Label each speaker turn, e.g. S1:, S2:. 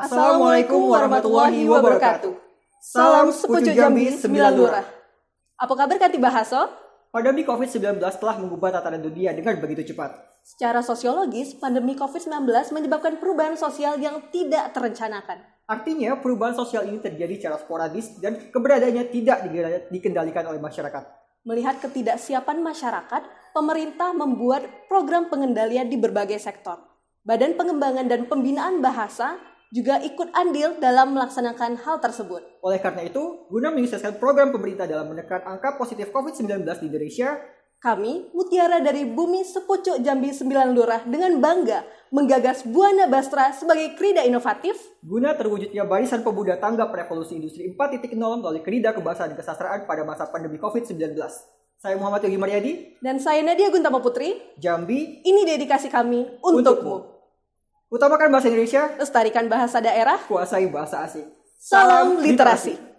S1: Assalamualaikum warahmatullahi wabarakatuh. Salam sepucuk Jambi lurah.
S2: Apa kabar Kati Bahaso?
S1: Pandemi COVID-19 telah mengubah tatanan dunia dengan begitu cepat.
S2: Secara sosiologis, pandemi COVID-19 menyebabkan perubahan sosial yang tidak terencanakan.
S1: Artinya, perubahan sosial ini terjadi secara sporadis dan keberadaannya tidak dikendalikan oleh masyarakat.
S2: Melihat ketidaksiapan masyarakat, pemerintah membuat program pengendalian di berbagai sektor. Badan Pengembangan dan Pembinaan Bahasa juga ikut andil dalam melaksanakan hal tersebut.
S1: Oleh karena itu, guna menyukseskan program pemerintah dalam menekan angka positif COVID-19 di Indonesia, kami, mutiara dari bumi sepucuk Jambi sembilan
S2: Lurah dengan bangga menggagas Buana Bastra sebagai kerida inovatif
S1: guna terwujudnya barisan pemuda tanggap revolusi industri 4.0 melalui kerida kebahasaan kesastraan pada masa pandemi COVID-19. Saya Muhammad Yogi Mariadi dan saya Nadia Guntama Putri. Jambi, ini dedikasi kami untukmu. untukmu. Utamakan bahasa Indonesia, lestarikan bahasa daerah, kuasai bahasa asing. Salam literasi. literasi.